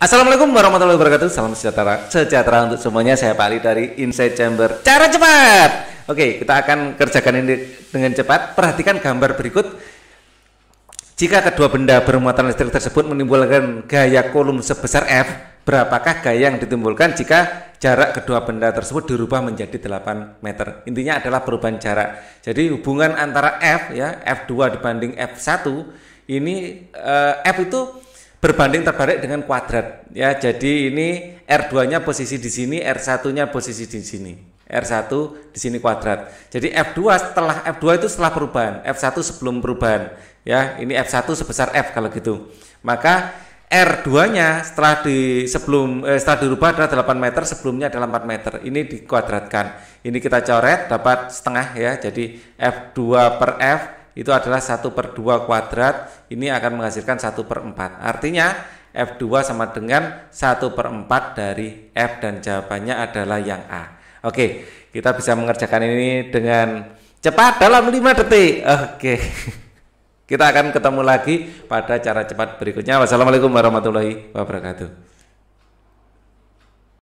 Assalamualaikum warahmatullahi wabarakatuh. Salam sejahtera, sejahtera untuk semuanya. Saya Pak Ali dari Inside Chamber. Cara cepat. Oke, kita akan kerjakan ini dengan cepat. Perhatikan gambar berikut. Jika kedua benda bermuatan listrik tersebut menimbulkan gaya kolom sebesar F, berapakah gaya yang ditimbulkan jika jarak kedua benda tersebut dirubah menjadi 8 meter? Intinya adalah perubahan jarak. Jadi hubungan antara F ya, F2 dibanding F1 ini eh, F itu berbanding terbalik dengan kuadrat ya. Jadi ini R2-nya posisi di sini, R1-nya posisi di sini. R1 di sini kuadrat. Jadi F2 setelah F2 itu setelah perubahan, F1 sebelum perubahan ya. Ini F1 sebesar F kalau gitu. Maka R2-nya setelah di sebelum eh, setelah dirubah adalah 8 meter, sebelumnya adalah 4 meter. Ini dikuadratkan. Ini kita coret dapat setengah ya. Jadi F2 per F itu adalah 1 per 2 kuadrat ini akan menghasilkan 1 per 4 artinya F2 sama dengan 1 per 4 dari F dan jawabannya adalah yang A Oke kita bisa mengerjakan ini dengan cepat dalam 5 detik Oke kita akan ketemu lagi pada cara cepat berikutnya Wassalamualaikum warahmatullahi wabarakatuh